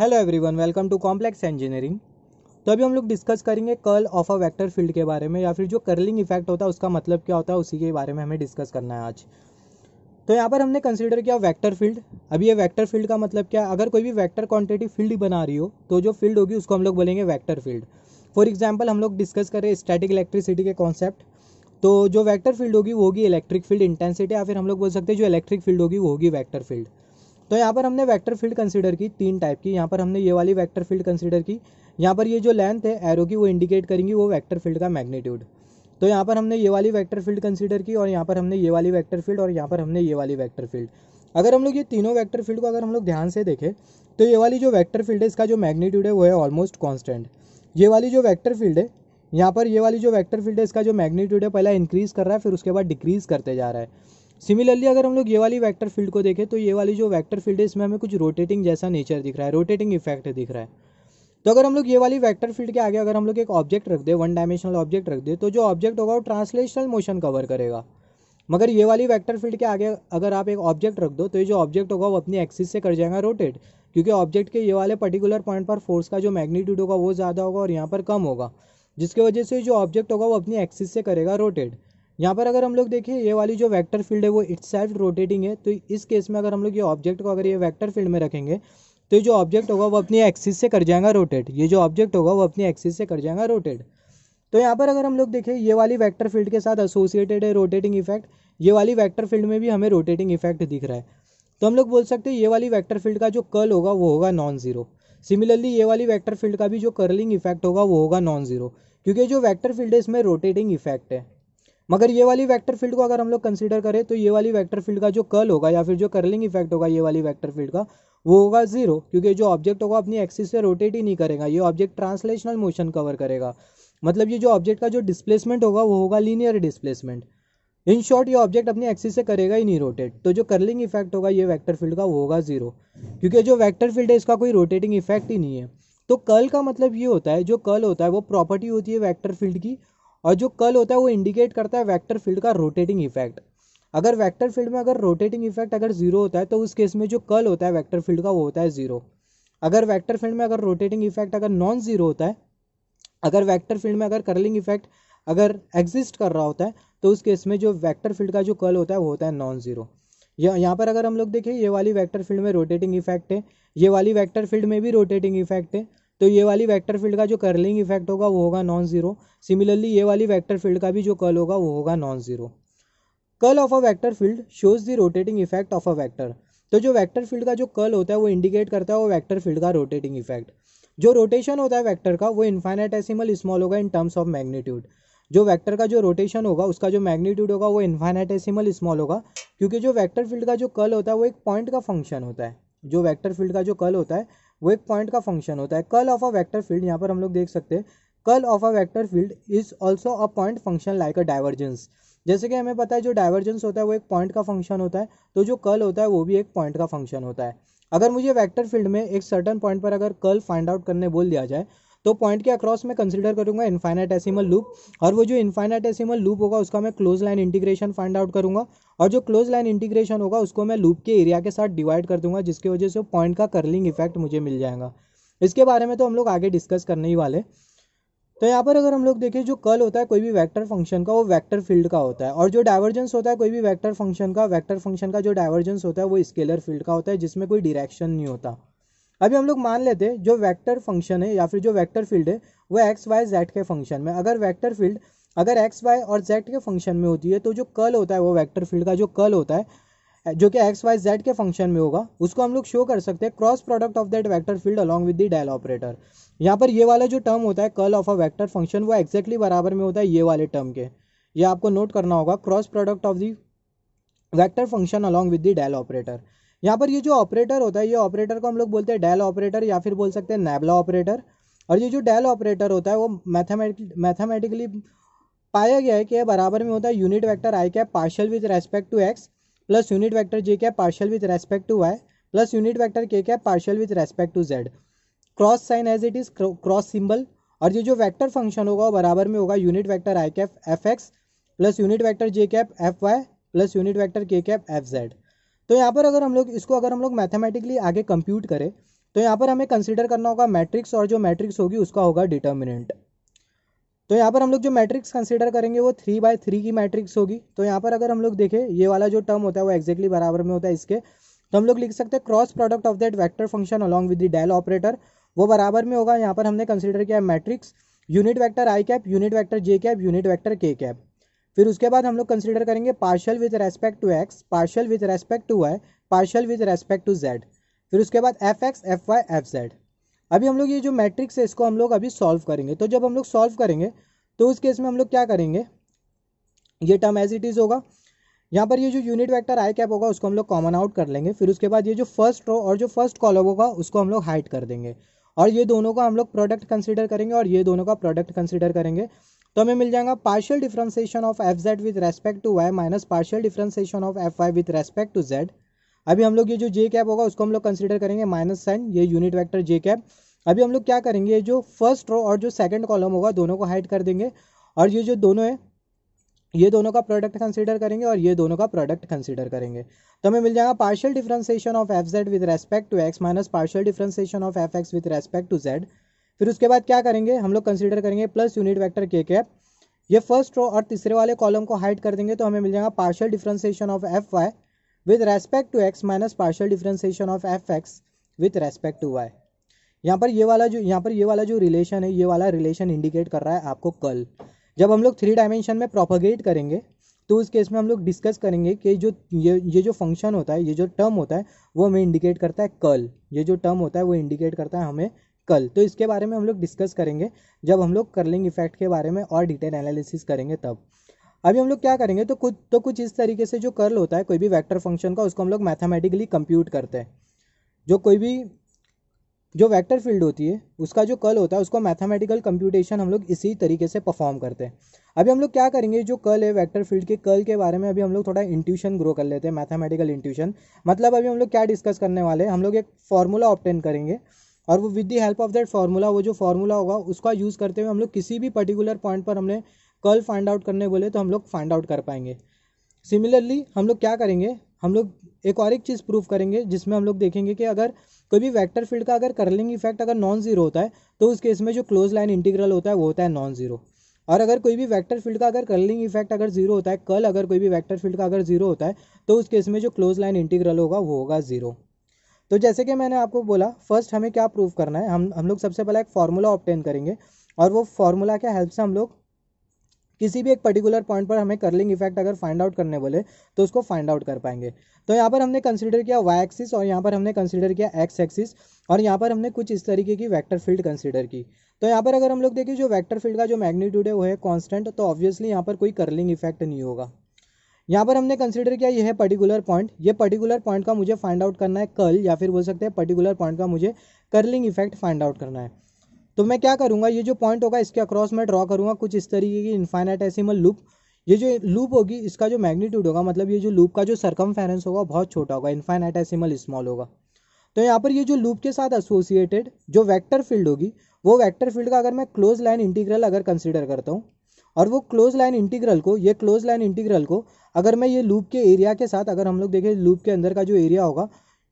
hello everyone welcome to complex engineering तो अभी हम लोग डिस्कस करेंगे curl of a vector field के बारे में या फिर जो कर्लिंग इफेक्ट होता है उसका मतलब क्या होता है उसी के बारे में हमें डिस्कस करना है आज तो यहाँ पर हमने कंसिडर किया वेक्टर फील्ड अभी ये वैक्टर फील्ड का मतलब क्या है अगर कोई भी वैक्टर क्वान्टिटी फील्ड बना रही हो तो जो फील्ड होगी उसको हम लोग बोलेंगे वैक्टर फील्ड फॉर एग्जाम्पल हम लोग डिस्कस करें स्टैटिक इलेक्ट्रिसिटी के कॉन्सेप्ट तो जो वैक्टर फील्ड होगी वो होगी इलेक्ट्रिक फील्ड इंटेंसिटी या फिर हम लोग बोल सकते हैं जो इलेक्ट्रिक फील्ड होगी वो होगी वैक्टर फील्ड तो यहाँ पर हमने वेक्टर फील्ड कंसीडर की तीन टाइप की यहाँ पर हमने ये वाली वेक्टर फील्ड कंसीडर की यहाँ पर ये जो लेंथ है एरो की वो इंडिकेट करेंगी वो वेक्टर फील्ड का मैग्नीट्यूड तो यहाँ पर हमने ये वाली वेक्टर फील्ड कंसीडर की और यहाँ पर हमने ये वाली वेक्टर फील्ड और यहाँ पर हमने ये वाली वेक्टर फील्ड अगर हम लोग ये तीनों वेक्टर फील्ड को अगर हम लोग ध्यान से देखें तो ये वाली जो वेक्टर फील्ड है इसका जो मैग्नीट्यूड है वो है ऑलमोस्ट कॉन्स्टेंट ये वाली जो वेक्टर फील्ड है यहाँ पर ये वाली जो वेक्टर फील्ड है इसका जो मैग्नीट्यूड है पहला इंक्रीज़ कर रहा है फिर उसके बाद डिक्रीज़ करते जा रहा है सिमिलरली अगर हम लोग ये वाली वैक्टर फील्ड को देखें तो ये वाली जो वैक्टर फील्ड है इसमें हमें कुछ रोटेटिंग जैसा नेचर दिख रहा है रोटेटिंग इफेक्ट दिख रहा है तो अगर हम लोग ये वाली वैक्टर फील्ड के आगे अगर हम लोग एक ऑब्जेक्ट रख दे वन डायमेंशनल ऑब्जेक्ट रख दे तो जो ऑब्जेक्ट होगा वो ट्रांसलेशनल मोशन कवर करेगा मगर ये वाली वेक्टर फील्ड के आगे अगर आप एक ऑब्जेक्ट रख दो तो ये जो ऑब्जेक्ट होगा वो अपनी एक्सिस से कर जाएगा रोटेट क्योंकि ऑब्जेक्ट के ये वाले पर्टिकुलर पॉइंट पर फोर्स का जो मैग्नीट्यूड होगा वो ज़्यादा होगा और यहाँ पर कम होगा जिसकी वजह से जो ऑब्जेक्ट होगा वो अपनी एक्सिस से करेगा रोटेट यहाँ पर अगर हम लोग देखें ये वाली जो वेक्टर फील्ड है वो इट्स रोटेटिंग है तो इस केस में अगर हम लोग ये ऑब्जेक्ट को अगर ये वेक्टर फील्ड में रखेंगे तो ये जो ऑब्जेक्ट होगा वो अपनी एक्सिस से कर जाएगा रोटेट ये जो ऑब्जेक्ट होगा वो अपनी एक्सिस से कर जाएगा रोटेट तो यहाँ पर अगर हम लोग देखें ये वाली वैक्टर फील्ड के साथ एसोसिएटेड है रोटेटिंग इफेक्ट ये वाली वैक्टर फील्ड में भी हमें रोटेटिंग इफेक्ट दिख रहा है तो हम लोग बोल सकते हैं ये वाली वैक्टर फील्ड का जो कर्ल होगा वो होगा नॉन ज़ीरो सिमिलरली ये वाली वैक्टर फील्ड का भी जो कर्लिंग इफेक्ट होगा वो होगा नॉन ज़ीरो क्योंकि जो वैक्टर फील्ड है इसमें रोटेटिंग इफेक्ट है मगर ये वाली वेक्टर फील्ड को अगर हम लोग कंसिडर करें तो ये वाली वेक्टर फील्ड का जो कर्ल होगा या फिर जो कर्लिंग इफेक्ट होगा ये वाली वेक्टर फील्ड का वो होगा जीरो क्योंकि जो ऑब्जेक्ट होगा अपनी एक्सिस से रोटेट ही नहीं करेगा ये ऑब्जेक्ट ट्रांसलेशनल मोशन कवर करेगा मतलब ये जो ऑब्जेक्ट का जो डिस्प्लेसमेंट होगा वो होगा लीनियर डिस्प्लेसमेंट इन शॉर्ट ये ऑब्जेक्ट अपनी एक्सिस से करेगा ही नहीं रोटेट तो जो कर्लिंग इफेक्ट होगा ये वैक्टर फील्ड का वो होगा जीरो क्योंकि जो वैक्टर फील्ड है इसका कोई रोटेटिंग इफेक्ट ही नहीं है तो कर्ल का मतलब ये होता है जो कर्ल होता है वो प्रॉपर्टी होती है वैक्टर फील्ड की और जो कल होता है वो इंडिकेट करता है वैक्टर फील्ड का रोटेटिंग इफेक्ट अगर वैक्टर फील्ड में अगर रोटेटिंग इफेक्ट अगर जीरो होता है तो उस केस में जो कल होता है वैक्टर फील्ड का वो होता है जीरो अगर वैक्टर फील्ड में अगर रोटेटिंग इफेक्ट अगर नॉन जीरो होता है अगर वैक्टर फील्ड में अगर कर्लिंग इफेक्ट अगर एग्जिस्ट कर रहा होता है तो उस केस में जो वैक्टर फील्ड का जो कल होता है वो होता है नॉन जीरो यहाँ पर अगर हम लोग देखें ये वाली वैक्टर फील्ड में रोटेटिंग इफेक्ट है ये वाली वैक्टर फील्ड में भी रोटेटिंग इफेक्ट है तो ये वाली वेक्टर फील्ड का जो कर्लिंग इफेक्ट होगा वो होगा नॉन ज़ीरो सिमिलरली ये वाली वेक्टर फील्ड का भी जो कर्ल होगा वो होगा non zero curl of a vector field shows the rotating effect of a vector तो जो वेक्टर फील्ड का जो कर्ल होता है वो इंडिकेट करता है वो वेक्टर फील्ड का रोटेटिंग इफेक्ट जो रोटेशन होता है वेक्टर का वो इन्फाइनाइटेसिमल स्मॉल होगा इन टर्म्स ऑफ मैग्नीट्यूड जो वेक्टर का जो रोटेशन होगा उसका जो मैग्नीट्यूड होगा वो इन्फाइनाइटेसिमल स्मॉल होगा क्योंकि जो वेक्टर फील्ड का जो कर्ल होता है वो एक पॉइंट का फंक्शन होता है जो वेक्टर फील्ड का जो कर्ल होता है वो एक पॉइंट का फंक्शन होता है curl of a vector field यहाँ पर हम लोग देख सकते हैं curl of a vector field is also a point function like a divergence जैसे कि हमें पता है जो डाइवर्जेंस होता है वो एक पॉइंट का फंक्शन होता है तो जो कल होता है वो भी एक पॉइंट का फंक्शन होता है अगर मुझे वेक्टर फील्ड में एक सर्टन पॉइंट पर अगर कल फाइंड आउट करने बोल दिया जाए तो पॉइंट के अक्रॉस मैं कंसिडर करूँगा एसिमल लूप और वो जो एसिमल लूप होगा उसका मैं close line integration find out करूँगा और जो क्लोज लाइन इंटीग्रेशन होगा उसको मैं लूप के एरिया के साथ डिवाइड कर दूंगा जिसकी वजह से पॉइंट का कर्लिंग इफेक्ट मुझे मिल जाएगा इसके बारे में तो हम लोग आगे डिस्कस करने ही वाले तो यहाँ पर अगर हम लोग देखें जो कल होता है कोई भी वेक्टर फंक्शन का वो वेक्टर फील्ड का होता है और जो डाइवर्जेंस होता है कोई भी वेक्टर फंक्शन का वेक्टर फंक्शन का जो डाइवर्जेंस होता है वो स्केलर फील्ड का होता है जिसमें कोई डिरेक्शन नहीं होता अभी हम लोग मान लेते हैं जो वेक्टर फंक्शन है या फिर जो वेक्टर फील्ड है वो एक्स वाई जेड के फंक्शन में अगर वेक्टर फील्ड अगर एक्स वाई और जेड के फंक्शन में होती है तो जो कल होता है वो वेक्टर फील्ड का जो कल होता है जो कि एक्स वाई जेड के फंक्शन में होगा उसको हम लोग शो कर सकते हैं cross product of that vector field along with the del operator यहाँ पर ये वाला जो टर्म होता है curl of a vector function वो एक्जैक्टली बराबर में होता है ये वाले टर्म के ये आपको नोट करना होगा cross product of the vector function along with the del operator यहाँ पर ये जो ऑपरेटर होता है ये ऑपरेटर को हम लोग बोलते हैं डैल ऑपरेटर या फिर बोल सकते हैं नेबला ऑपरेटर और ये जो डेल ऑपरेटर होता है वो मैथमेटिक मैथमेटिकली पाया गया है कि यह बराबर में होता है unit vector I cap partial with respect to X plus unit vector J cap partial with respect to Y plus unit vector K cap partial with respect to Z cross sign as it is cross symbol और ये जो vector function होगा वो बराबर में होगा unit vector I cap F X plus unit vector J cap F Y plus unit vector K cap F Z तो यहाँ पर अगर हम लोग इसको अगर हम लोग मैथमेटिकली आगे कंप्यूट करें तो यहाँ पर हमें कंसिडर करना होगा मैट्रिक्स और जो मैट्रिक्स होगी उसका होगा डिटर्मिनेंट तो यहाँ पर हम लोग जो मैट्रिक्स कंसिडर करेंगे वो थ्री बाय थ्री की मैट्रिक्स होगी तो यहाँ पर अगर हम लोग देखें ये वाला जो टर्म होता है वो एक्जैक्टली बराबर में होता है इसके तो हम लोग लिख सकते हैं cross product of that vector function along with the del operator वो बराबर में होगा यहाँ पर हमने कंसिडर किया matrix unit vector I cap unit vector J cap unit vector K cap फिर उसके बाद हम लोग कंसिडर करेंगे partial with respect to X partial with respect to Y partial with respect to Z फिर उसके बाद F X F Y F Z अभी हम लोग ये जो मैट्रिक्स है इसको हम लोग अभी सॉल्व करेंगे तो जब हम लोग सॉल्व करेंगे तो उस केस में हम लोग क्या करेंगे ये टर्म एज इट इज़ होगा यहाँ पर ये जो यूनिट वेक्टर आई कैप होगा उसको हम लोग कॉमन आउट कर लेंगे फिर उसके बाद ये जो फर्स्ट रो और जो फर्स्ट कॉलम होगा उसको हम लोग हाइड कर देंगे और ये दोनों का हम लोग प्रोडक्ट कंसिडर करेंगे और ये दोनों का प्रोडक्ट कंसिडर करेंगे तो हमें मिल जाएगा partial differentiation of F Z with respect to Y minus partial differentiation of F Y with respect to Z अभी हम लोग ये जो जे कैप होगा उसको हम लोग कंसिडर करेंगे माइनस साइन ये यूनिट वैक्टर जे कैप अभी हम लोग क्या करेंगे जो फर्स्ट रो और जो सेकेंड कॉलम होगा दोनों को हाइड कर देंगे और ये जो दोनों है ये दोनों का प्रोडक्ट कंसीडर करेंगे और ये दोनों का प्रोडक्ट कंसीडर करेंगे तो हमें मिल जाएगा partial differentiation of F Z with respect to X minus partial differentiation of F X with respect to Z फिर उसके बाद क्या करेंगे हम लोग कंसिडर करेंगे plus unit vector K cap ये फर्स्ट रो और तीसरे वाले कॉलम को हाइड कर देंगे तो हमें मिल जाएगा partial differentiation of F Y with respect to X minus partial differentiation of F X with respect to Y यहाँ पर ये वाला जो यहाँ पर ये वाला जो रिलेशन है ये वाला रिलेशन इंडिकेट कर रहा है आपको कल जब हम लोग थ्री डायमेंशन में प्रोपोगेट करेंगे तो उस केस में हम लोग डिस्कस करेंगे कि जो ये ये जो फंक्शन होता है ये जो टर्म होता है वो हमें इंडिकेट करता है कल ये जो टर्म होता है वो इंडिकेट करता है हमें कल तो इसके बारे में हम लोग डिस्कस करेंगे जब हम लोग कर्लिंग इफेक्ट के बारे में और डिटेल एनालिसिस करेंगे तब अभी हम लोग क्या करेंगे तो कुछ तो कुछ इस तरीके से जो कर्ल होता है कोई भी वेक्टर फंक्शन का उसको हम लोग मैथमेटिकली कंप्यूट करते हैं जो कोई भी जो वेक्टर फील्ड होती है उसका जो कर्ल होता है उसको मैथमेटिकल कंप्यूटेशन हम लोग इसी तरीके से परफॉर्म करते हैं अभी हम लोग क्या करेंगे जो कर्ल है वेक्टर फील्ड के कर्ल के बारे में अभी हम लोग थोड़ा इंट्यूशन ग्रो कर लेते हैं मैथमेटिकल इंट्यूशन मतलब अभी हम लोग क्या डिस्कस करने वाले हैं हम लोग एक फॉर्मूला ऑप्टेन करेंगे और वो with the help of that formula वो जो फार्मूला होगा उसका यूज़ करते हुए हम लोग किसी भी पर्टिकुलर पॉइंट पर हमने कल फाइंड आउट करने बोले तो हम लोग फाइंड आउट कर पाएंगे सिमिलरली हम लोग क्या करेंगे हम लोग एक और एक चीज़ प्रूव करेंगे जिसमें हम लोग देखेंगे कि अगर कोई भी वैक्टर फील्ड का अगर कर्लिंग इफेक्ट अगर नॉन ज़ीरो होता है तो उस केस में जो क्लोज लाइन इंटीग्रल होता है वो होता है नॉन ज़ीरो और अगर कोई भी वेक्टर फील्ड का अगर कर्लिंग इफेक्ट अगर जीरो होता है कल अगर कोई भी वेक्टर फील्ड का अगर जीरो होता है तो उस केस में जो क्लोज लाइन इंटीग्रल होगा वो होगा ज़ीरो तो जैसे कि मैंने आपको बोला फर्स्ट हमें क्या प्रूव करना है हम हम लोग सबसे पहले एक फार्मूला ऑप्टेन करेंगे और वो फार्मूला के हेल्प से हम लोग किसी भी एक पर्टिकुलर पॉइंट पर हमें कर्लिंग इफेक्ट अगर फाइंड आउट करने बोले तो उसको फाइंड आउट कर पाएंगे तो यहाँ पर हमने कंसिडर किया वाई एक्सिस और यहाँ पर हमने कंसिडर किया एक्स एक्सिस और यहाँ पर हमने कुछ इस तरीके की वैक्टर फील्ड कंसिडर की तो यहाँ पर अगर हम लोग देखें जो वैक्टर फील्ड का जो मैग्नीट्यूड है वो है कॉन्स्टेंट तो ऑब्वियसली यहाँ पर कोई कर्लिंग इफेक्ट नहीं होगा यहाँ पर हमने कंसिडर किया यह है पर्टिकुलर पॉइंट ये पर्टिकुलर पॉइंट का मुझे फाइंड आउट करना है कल या फिर बोल सकते हैं पर्टिकुलर पॉइंट का मुझे कर्लिंग इफेक्ट फाइंड आउट करना है तो मैं क्या करूँगा ये जो पॉइंट होगा इसके अक्रॉस मैं ड्रॉ करूँगा कुछ इस तरीके की इन्फाइनाटेसिमल लूप ये जो लूप होगी इसका जो मैग्नीट्यूड होगा मतलब ये जो लूप का जो सरकम होगा बहुत छोटा होगा इन्फाइनाटेसिमल स्मॉल होगा तो यहाँ पर ये जो लूप के साथ एसोसिएटेड जो वैक्टर फील्ड होगी वो वैक्टर फील्ड का अगर मैं क्लोज लाइन इंटीग्रल अगर कंसिडर करता हूँ और वो क्लोज लाइन इंटीग्रल को ये क्लोज लाइन इंटीग्रल को अगर मैं ये लूप के एरिया के साथ अगर हम लोग देखें लूप के अंदर का जो एरिया होगा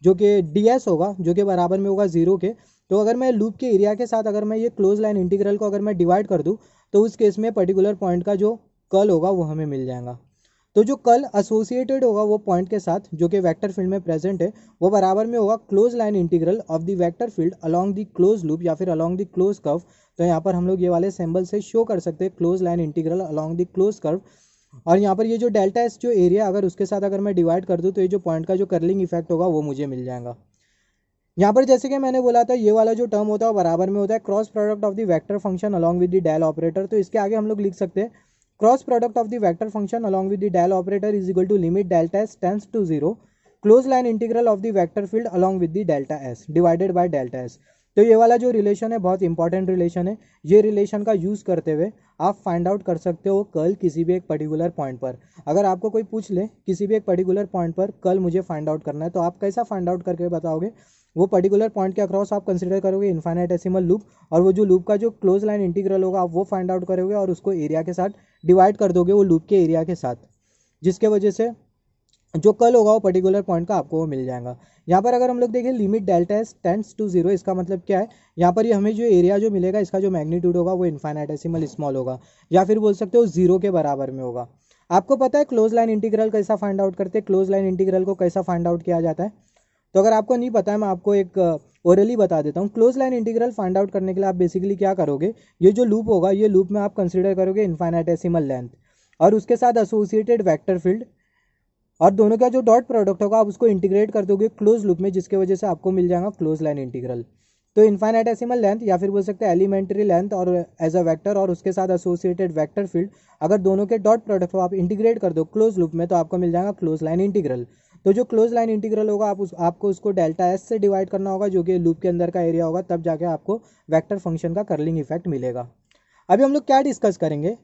जो कि डी होगा जो कि बराबर में होगा ज़ीरो के तो अगर मैं लूप के एरिया के साथ अगर मैं ये क्लोज लाइन इंटीग्रल को अगर मैं डिवाइड कर दूँ तो उस केस में पर्टिकुलर पॉइंट का जो कल होगा वो हमें मिल जाएगा तो जो कल एसोसिएटेड होगा वो पॉइंट के साथ जो कि वेक्टर फील्ड में प्रेजेंट है वो बराबर में होगा close line integral of the vector field along the close loop या फिर अलोंग द क्लोज कर्व तो यहाँ पर हम लोग ये वाले सिंबल से शो कर सकते हैं close line integral along the close curve और यहाँ पर ये जो डेल्टा एस जो एरिया अगर उसके साथ अगर मैं डिवाइड कर दूँ तो ये जो पॉइंट का जो कर्लिंग इफेक्ट होगा वो मुझे मिल जाएगा यहाँ पर जैसे कि मैंने बोला था ये वाला जो टर्म होता है बराबर में होता है cross product of the vector function along with the del operator तो इसके आगे हम लोग लिख सकते हैं cross product of the vector function along with the del operator is equal to limit delta S tends to zero close line integral of the vector field along with the delta S divided by delta S तो ये वाला जो relation है बहुत important relation है ये relation का use करते हुए आप फाइंड आउट कर सकते हो कल किसी भी एक पर्टिकुलर पॉइंट पर अगर आपको कोई पूछ ले किसी भी एक पर्टिकुलर पॉइंट पर कल मुझे फाइंड आउट करना है तो आप कैसा फाइंड आउट करके बताओगे वो पर्टिकुलर पॉइंट के अक्रॉस आप कंसिडर करोगे एसिमल लूप और वो जो लूप का जो क्लोज लाइन इंटीग्रल होगा आप वो फाइंड आउट करोगे और उसको एरिया के साथ डिवाइड कर दोगे वो लूप के एरिया के साथ जिसके वजह से जो कल होगा वो पर्टिकुलर पॉइंट का आपको वो मिल जाएगा यहाँ पर अगर हम लोग देखें limit delta S tends to zero इसका मतलब क्या है यहाँ पर ये हमें जो एरिया जो मिलेगा इसका जो मैग्नीट्यूड होगा वो इन्फाइनाइटेसिमल स्मॉल होगा या फिर बोल सकते हो जीरो के बराबर में होगा आपको पता है क्लोज लाइन इंटीग्रल कैसा फाइंड आउट करते हैं क्लोज लाइन इंटीग्रल को कैसा फाइंड आउट किया जाता है तो अगर आपको नहीं पता है मैं आपको एक ओरली uh, बता देता हूँ close line integral find out करने के लिए आप बेसिकली क्या करोगे ये जो लूप होगा ये लूप में आप कंसिडर करोगे इन्फाइनाइटेसिमल लेंथ और उसके साथ एसोसिएटेड वैक्टर फील्ड और दोनों का जो डॉट प्रोडक्ट होगा आप उसको इंटीग्रेट कर दोगे क्लोज लूप में जिसके वजह से आपको मिल जाएगा क्लोज लाइन इंटीग्रल तो एसिमल लेंथ या फिर बोल सकते हैं एलिमेंट्री लेंथ और एज अ वेक्टर और उसके साथ एसोसिएटेड वेक्टर फील्ड अगर दोनों के डॉट प्रोडक्ट को आप इंटीग्रेट कर दो क्लोज लूप में तो आपको मिल जाएगा क्लोज लाइन इंटीग्रल तो जो क्लोज लाइन इंटीग्रल होगा आप उस आपको उसको डेल्टा एस से डिवाइड करना होगा जो कि लूप के अंदर का एरिया होगा तब जाके आपको वेक्टर फंक्शन का कर्लिंग इफेक्ट मिलेगा अभी हम लोग क्या डिस्कस करेंगे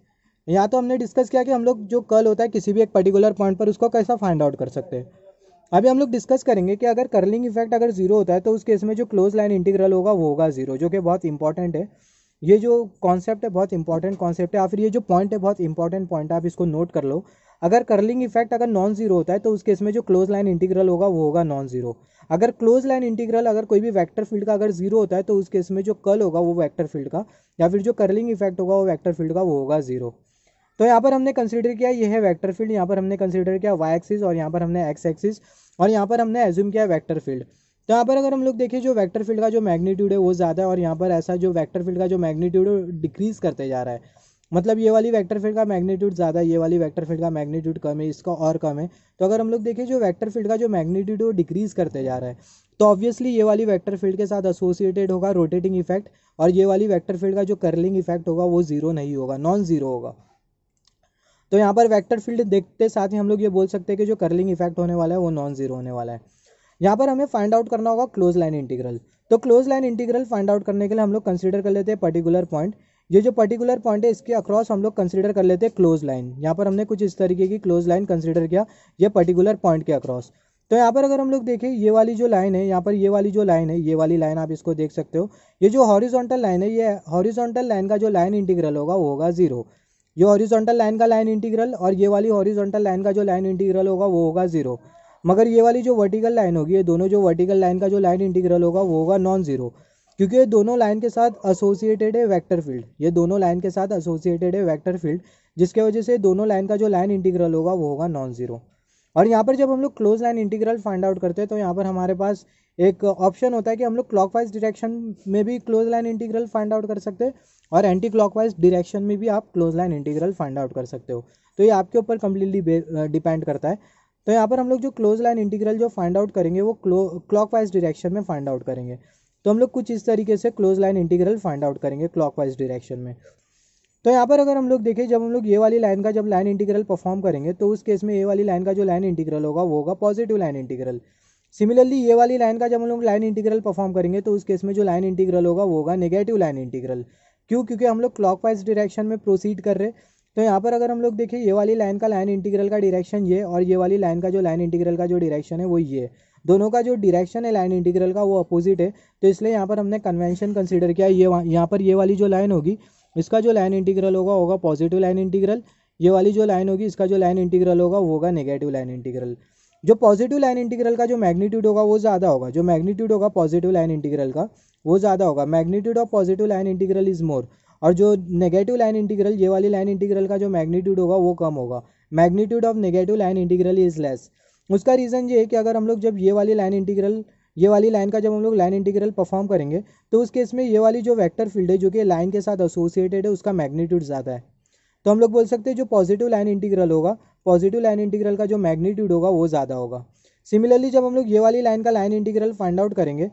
यहाँ तो हमने डिस्कस किया कि हम लोग जो कर्ल होता है किसी भी एक पर्टिकुलर पॉइंट पर उसको कैसा फाइंड आउट कर सकते हैं अभी हम लोग डिस्कस करेंगे कि अगर कर्लिंग इफेक्ट अगर जीरो होता है तो उस केस में जो क्लोज लाइन इंटीग्रल होगा वो होगा जीरो जो कि बहुत इंपॉर्टेंट है ये जो कॉन्सेप्ट है बहुत इंपॉर्टेंट कॉन्सेप्ट है या फिर ये जो पॉइंट है बहुत इंपॉर्टेंट पॉइंट है आप इसको नोट कर लो अगर कर्लिंग इफेक्ट अगर नॉन जीरो होता है तो उस केस में जो क्लोज लाइन इंटीग्रल होगा वो होगा नॉन जीरो अगर क्लोज लाइन इंटीग्रल अगर कोई भी वेक्टर फील्ड का अगर जीरो होता है तो उस केस में जो कर्ल होगा वो वेक्टर फील्ड का या फिर जो कर्लिंग इफेक्ट होगा वो वेक्टर फील्ड का वो होगा जीरो तो यहाँ पर हमने कंसिडर किया ये है वैक्टर फील्ड यहाँ पर हमने कंसिडर किया वाई एक्सिस और यहाँ पर हमने एक्स एक्सिस और यहाँ पर हमने एज्यूम किया वैक्टर फील्ड तो यहाँ पर अगर हम लोग देखें जो वैक्टर फील्ड का जो मैग्नीट्यूड है वो ज़्यादा है और यहाँ पर ऐसा जो वैक्टर फील्ड का जो मैग्नीट्यूड है डिक्रीज़ करते जा रहा है मतलब ये वाली वेक्टर फील्ड का मैग्नीट्यूड ज़्यादा ये वाली वेक्टर फील्ड का मैग्नीट्यूड कम है इसका और कम है तो अगर हम लोग देखें जो वैक्टर फील्ड का जो मैग्नीट्यूड है वो डिक्रीज़ करते जा रहा है तो ऑब्वियसली ये वाली वेक्टर फील्ड के साथ एसोसिएटेड होगा रोटेटिंग इफेक्ट और ये वाली वैक्टर फील्ड का जो करलिंग इफेक्ट होगा वो जीरो नहीं होगा नॉन जीरो होगा तो यहाँ पर वैक्टर फील्ड देखते साथ ही हम लोग ये बोल सकते हैं कि जो कर्लिंग इफेक्ट होने वाला है वो नॉन जीरो होने वाला है यहाँ पर हमें फाइंड आउट करना होगा क्लोज लाइन इंटीग्रल तो close line integral find out करने के लिए हम लोग कंसिडर कर लेते हैं पर्टिकुलर पॉइंट ये जो पर्टिकुलर पॉइंट है इसके अक्रॉस हम लोग कंसिडर कर लेते हैं क्लोज लाइन यहाँ पर हमने कुछ इस तरीके की क्लोज लाइन कंसिडर किया ये पर्टिकुलर पॉइंट के अक्रॉस तो यहाँ पर अगर हम लोग देखें ये वाली जो लाइन है यहाँ पर ये वाली जो लाइन है ये वाली लाइन आप इसको देख सकते हो ये जो हॉरिजॉन्टल लाइन है ये हॉरिजॉन्टल लाइन का जो लाइन इंटीग्रल होगा वो होगा जीरो ये हॉरिजॉन्टल लाइन का लाइन इंटीग्रल और ये वाली हॉरिजॉन्टल लाइन का जो लाइन इंटीग्रल होगा वो होगा ज़ीरो मगर ये वाली जो वर्टिकल लाइन होगी ये दोनों जो वर्टिकल लाइन का जो लाइन इंटीग्रल होगा वो होगा नॉन ज़ीरो क्योंकि ये दोनों लाइन के साथ एसोसिएटेड है वेक्टर फील्ड ये दोनों लाइन के साथ एसोसिएटेड है वेक्टर फील्ड जिसके वजह से दोनों लाइन का जो लाइन इंटीग्रल होगा वो होगा नॉन ज़ीरो और यहाँ पर जब हम लोग close line integral find out करते हैं तो यहाँ पर हमारे पास एक ऑप्शन होता है कि हम लोग क्लॉकवाइज डायरेक्शन में भी close line integral find out कर सकते हैं और एंटी क्लॉकवाइज डायरेक्शन में भी आप close line integral find out कर सकते हो तो ये आपके ऊपर कम्प्लीटली डिपेंड uh, करता है तो यहाँ पर हम लोग जो क्लोज लाइन इंटीग्रल जो फाइंड आउट करेंगे वो क्लॉक वाइज डायरेक्शन में फाइंड आउट करेंगे तो हम लोग कुछ इस तरीके से close line integral find out करेंगे क्लॉक वाइज डायरेक्शन में तो यहाँ पर अगर हम लोग देखें जब हम लोग ये वाली लाइन का जब लाइन इंटीग्रल परफॉर्म करेंगे तो उस केस में ये वाली लाइन का जो लाइन इंटीग्रल होगा वो होगा पॉजिटिव लाइन इंटीग्रल सिमिलरली ये वाली लाइन का जब हम लोग लाइन इंटीग्रल परफॉर्म करेंगे तो उस केस में जो लाइन इंटीग्रल होगा वो होगा नेगेटिव लाइन इंटीग्रल क्यों क्योंकि हम लोग क्लॉक डायरेक्शन में प्रोसीड कर रहे तो यहाँ पर अगर हम लोग देखें ये वाली लाइन का लाइन इंटीग्रल का डायरेक्शन ये और ये वाली लाइन का जो लाइन इंटीग्रल का जो डायरेक्शन है वो ये है दोनों का जो डायरेक्शन है लाइन इंटीग्रल का वो अपोजिट है तो इसलिए यहाँ पर हमने कन्वेंशन कंसिडर किया ये यहाँ पर ये वाली जो लाइन होगी इसका जो लाइन इंटीग्रल होगा होगा पॉजिटिव लाइन इंटीग्रल ये वाली जो लाइन होगी इसका जो लाइन इंटीग्रल होगा वो होगा नेगेटिव लाइन इंटीग्रल जो पॉजिटिव लाइन इंटीग्रल का जो मैग्नीट्यूड होगा वो ज़्यादा होगा जो मैग्नीट्यूड होगा पॉजिटिव लाइन इंटीग्रल का वो ज़्यादा होगा magnitude of positive line integral is more और जो नेगेटिव लाइन इंटीग्रल ये वाली लाइन इंटीग्रल का जो मैग्नीट्यूड होगा वो कम होगा magnitude of negative line integral is less उसका रीज़न ये है कि अगर हम लोग जब ये वाली लाइन इंटीग्रल ये वाली लाइन का जब हम लोग लाइन इंटीग्रल परफॉर्म करेंगे तो उस केस में ये वाली जो वेक्टर फील्ड है जो कि लाइन के साथ एसोसिएटेड है उसका मैग्नीट्यूड ज़्यादा है तो हम लोग बोल सकते हैं जो पॉजिटिव लाइन इंटीग्रल होगा पॉजिटिव लाइन इंटीग्रल का जो मैग्नीट्यूड होगा वो ज़्यादा होगा सिमिलरली जब हम लोग ये वाली लाइन का लाइन इंटीग्रल फाइंड आउट करेंगे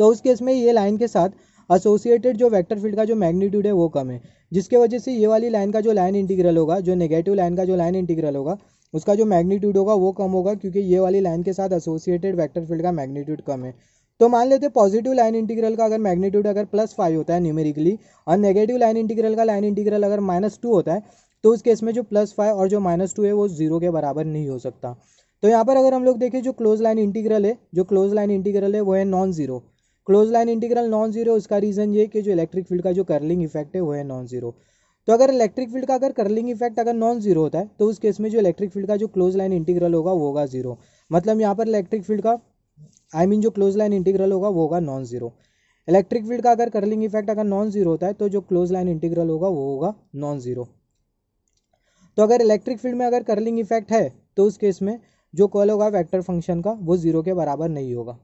तो उस केस में ये लाइन के साथ एसोसिएटेड जो वेक्टर फील्ड का जो मैग्नीट्यूड है वो कम है जिसके वजह से ये वाली लाइन का जो लाइन इंटीग्रल होगा जो नेगेटिव लाइन का जो लाइन इंटीग्रल होगा उसका जो मैग्नीट्यूड होगा वो कम होगा क्योंकि ये वाली लाइन के साथ एसोसिएटेड वेक्टर फील्ड का मैग्नीट्यूड कम है तो मान लेते पॉजिटिव लाइन इंटीग्रल का अगर मैग्नीट्यूड अगर प्लस फाइव होता है न्यूमेरिकली और नेगेटिव लाइन इंटीग्रल का लाइन इंटीग्रल अगर माइनस टू होता है तो उस केस में जो प्लस फाइव और जो माइनस टू है वो जीरो के बराबर नहीं हो सकता तो यहाँ पर अगर हम लोग देखें जो क्लोज लाइन इंटीग्रल है जो क्लोज लाइन इंटीग्रल है वो है non zero close line integral non zero उसका रीज़न ये कि जो इलेक्ट्रिक फील्ड का जो कर्लिंग इफेक्ट है वो है नॉन जीरो तो अगर इलेक्ट्रिक फील्ड का अगर कर्लिंग इफेक्ट अगर नॉन जीरो होता है तो उस केस में जो इलेक्ट्रिक फील्ड का जो क्लोज लाइन इंटीग्रल होगा वो होगा जीरो मतलब यहाँ पर इलेक्ट्रिक फील्ड का आई I मीन mean जो क्लोज लाइन इंटीग्रल होगा वो होगा नॉन जीरो इलेक्ट्रिक फील्ड का अगर कर्लिंग इफेक्ट अगर नॉन जीरो होता है तो जो क्लोज लाइन इंटीग्रल होगा वो होगा नॉन जीरो तो अगर इलेक्ट्रिक फील्ड में अगर करलिंग इफेक्ट है तो उस केस में जो कॉल होगा वेक्टर फंक्शन का वो ज़ीरो के बराबर नहीं होगा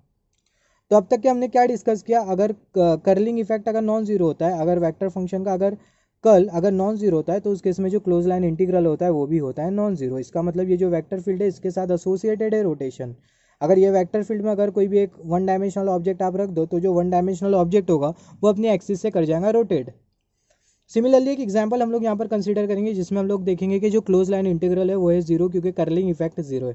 तो अब तक के हमने क्या डिस्कस किया अगर करलिंग uh, इफेक्ट अगर नॉन ज़ीरो होता है अगर वेक्टर फंक्शन का अगर कल अगर नॉन ज़ीरो होता है तो उस केस में जो क्लोज लाइन इंटीग्रल होता है वो भी होता है नॉन ज़ीरो इसका मतलब ये जो वेक्टर फील्ड है इसके साथ एसोसिएटेड है रोटेशन अगर ये वेक्टर फील्ड में अगर कोई भी एक वन डायमेंशनल ऑब्जेक्ट आप रख दो तो जो वन डायमेंशनल ऑब्जेक्ट होगा वो अपनी एक्सिस से कर जाएगा रोटेट सिमिलरली एक एग्जाम्पल हम लोग यहाँ पर कंसिडर करेंगे जिसमें हम लोग देखेंगे कि जो क्लोज लाइन इंटीग्रल है वो है जीरो क्योंकि करलिंग इफेक्ट जीरो है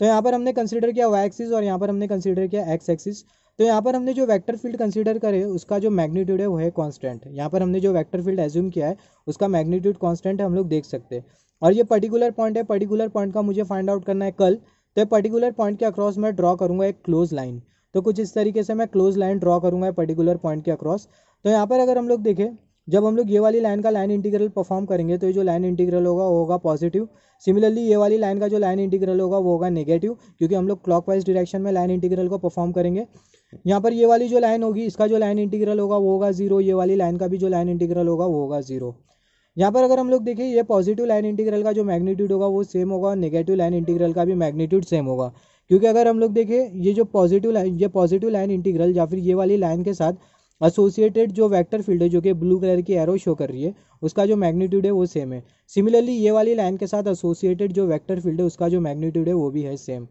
तो यहाँ पर हमने कंसिडर किया वाई एक्सिस और यहाँ पर हमने कंसिडर किया एक्स एक्सिस तो यहाँ पर हमने जो वेक्टर फील्ड कंसिडर करे उसका जो मैग्नीट्यूड है वो है कांस्टेंट यहाँ पर हमने जो वेक्टर फील्ड एज्यूम किया है उसका मैग्नीट्यूड कांस्टेंट हम लोग देख सकते हैं और ये पर्टिकुलर पॉइंट है पर्टिकुलर पॉइंट का मुझे फाइंड आउट करना है कल तो पर्टिकुलर पॉइंट के अक्रॉस मैं ड्रॉ करूंगा एक क्लोज लाइन तो कुछ इस तरीके से मैं क्लोज लाइन ड्रॉ करूंगा पर्टिकुलर पॉइंट के अक्रॉस तो यहाँ पर अगर हम लोग देखें जब हम लोग ये वाली लाइन का लाइन इंटीग्रल परफॉर्म करेंगे तो ये जो लाइन इंटीग्रल होगा वो होगा पॉजिटिव सिमिलरली ये वाली लाइन का जो लाइन इंटीग्रल होगा वो होगा नेगेटिव क्योंकि हम लोग क्लॉकवाइज डायरेक्शन में लाइन इंटीग्रल को परफॉर्म करेंगे यहाँ पर ये वाली जो लाइन होगी इसका जो लाइन इंटीग्रल होगा वो होगा जीरो ये वाली लाइन का भी जो लाइन इंटीग्रल होगा वो होगा जीरो यहाँ पर अगर हम लोग देखें ये पॉजिटिव लाइन इंटीग्रल का जो मैग्नीट्यूड होगा वो सेम होगा और नेगेटिव लाइन इंटीग्रल का भी मैग्नीट्यूड सेम होगा क्योंकि अगर हम लोग देखें ये जो पॉजिटिव लाइन ये पॉजिटिव लाइन इंटीग्रल या फिर ये वाली लाइन के साथ एसोसिएटेड जो वेक्टर फील्ड है जो कि ब्लू कलर की एरो शो कर रही है उसका जो मैग्नीट्यूड है वो सेम है सिमिलरली ये वाली लाइन के साथ एसोसिएटेड जो वेक्टर फील्ड है उसका जो मैग्नीट्यूड है वो भी है सेम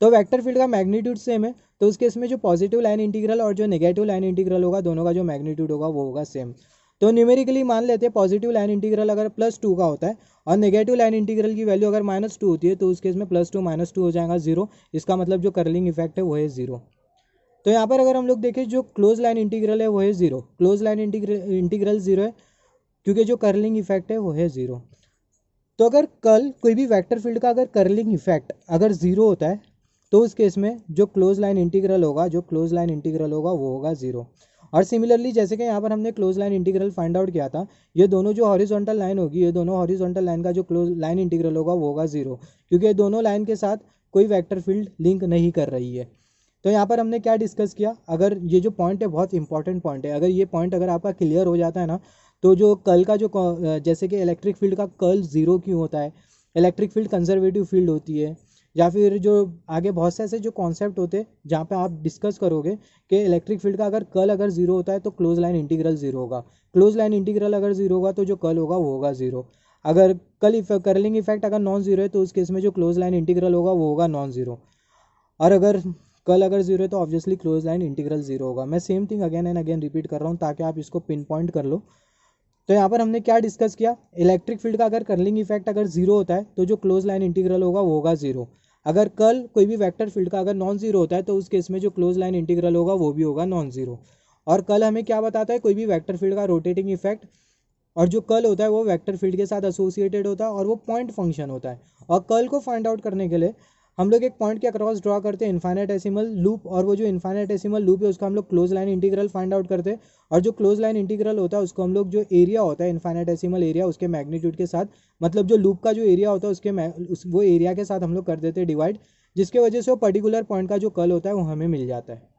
तो वेक्टर फील्ड का मैग्नीट्यूड सेम है तो उस केस में जो पॉजिटिव लाइन इंटीग्रल और जो नेगेटिव लाइन इंटीग्रल होगा दोनों का जो मैग्नीट्यूड होगा वो होगा सेम तो न्यूमेरिकली मान लेते हैं पॉजिटिव लाइन इंटीग्रल अगर प्लस टू का होता है और नेगेटिव लाइन इंटीग्रल की वैल्यू अगर माइनस टू होती है तो उस केस में प्लस टू माइनस टू हो जाएगा जीरो इसका मतलब जो कर्लिंग इफेक्ट है वो है जीरो तो यहाँ पर अगर हम लोग देखें जो क्लोज लाइन इंटीग्रल है वो है zero close line integral integral zero है क्योंकि जो कर्लिंग इफेक्ट है वो है ज़ीरो तो अगर कल कोई भी वेक्टर फील्ड का अगर कर्लिंग इफेक्ट अगर ज़ीरो होता है तो उस केस में जो क्लोज लाइन इंटीग्रल होगा जो क्लोज लाइन इंटीग्रल होगा वो होगा ज़ीरो और सिमिलरली जैसे कि यहाँ पर हमने close line integral find out किया था ये दोनों जो हॉरिजॉन्टल लाइन होगी ये दोनों हॉरिजॉन्टल लाइन का जो क्लोज लाइन इंटीग्रल होगा वो होगा ज़ीरो क्योंकि ये दोनों लाइन के साथ कोई वेक्टर फील्ड लिंक नहीं कर रही है तो यहाँ पर हमने क्या डिस्कस किया अगर ये जो पॉइंट है बहुत इंपॉर्टेंट पॉइंट है अगर ये पॉइंट अगर आपका क्लियर हो जाता है ना तो जो कल का जो जैसे कि इलेक्ट्रिक फील्ड का कल ज़ीरो क्यों होता है इलेक्ट्रिक फील्ड कंजर्वेटिव फील्ड होती है या फिर जो आगे बहुत से ऐसे जो कॉन्सेप्ट होते हैं जहाँ पे आप डिस्कस करोगे कि इलेक्ट्रिक फील्ड का अगर कल अगर जीरो होता है तो क्लोज लाइन इंटीग्रल जीरो होगा क्लोज लाइन इंटीग्रल अगर जीरो होगा तो जो कल होगा वो होगा जीरो अगर कल कर्लिंग इफेक्ट अगर नॉन जीरो है तो उस केस में जो क्लोज लाइन इंटीग्रल होगा वो होगा नॉन जीरो और अगर कल अगर जीरो है तो obviously close line integral zero होगा मैं same thing again and again repeat कर रहा हूँ ताकि आप इसको पिन पॉइंट कर लो तो यहाँ पर हमने क्या डिस्कस किया इलेक्ट्रिक फील्ड का अगर कर्लिंग इफेक्ट अगर जीरो होता है तो जो क्लोज लाइन इंटीग्रल होगा वो होगा जीरो अगर कल कोई भी वेक्टर फील्ड का अगर नॉन जीरो होता है तो उस केस में जो क्लोज लाइन इंटीग्रल होगा वो भी होगा नॉन जीरो और कल हमें क्या बताता है कोई भी वेक्टर फील्ड का रोटेटिंग इफेक्ट और जो कल होता है वो वेक्टर फील्ड के साथ एसोसिएटेड होता है और वो पॉइंट फंक्शन होता है और कल को फाइंड आउट करने के लिए हम लोग एक पॉइंट के अक्रॉस ड्रॉ करते हैं एसिमल लूप और वो जो एसिमल लूप है उसका हम लोग close line integral find out करते हैं और जो क्लोज लाइन इंटीग्रल होता है उसको हम लोग जो एरिया होता है एसिमल एरिया उसके मैग्नीट्यूड के साथ मतलब जो लूप का जो एरिया होता है उसके उस, वो एरिया के साथ हम लोग कर देते हैं डिवाइड जिसके वजह से वो पर्टिकुलर पॉइंट का जो कल होता है वो हमें मिल जाता है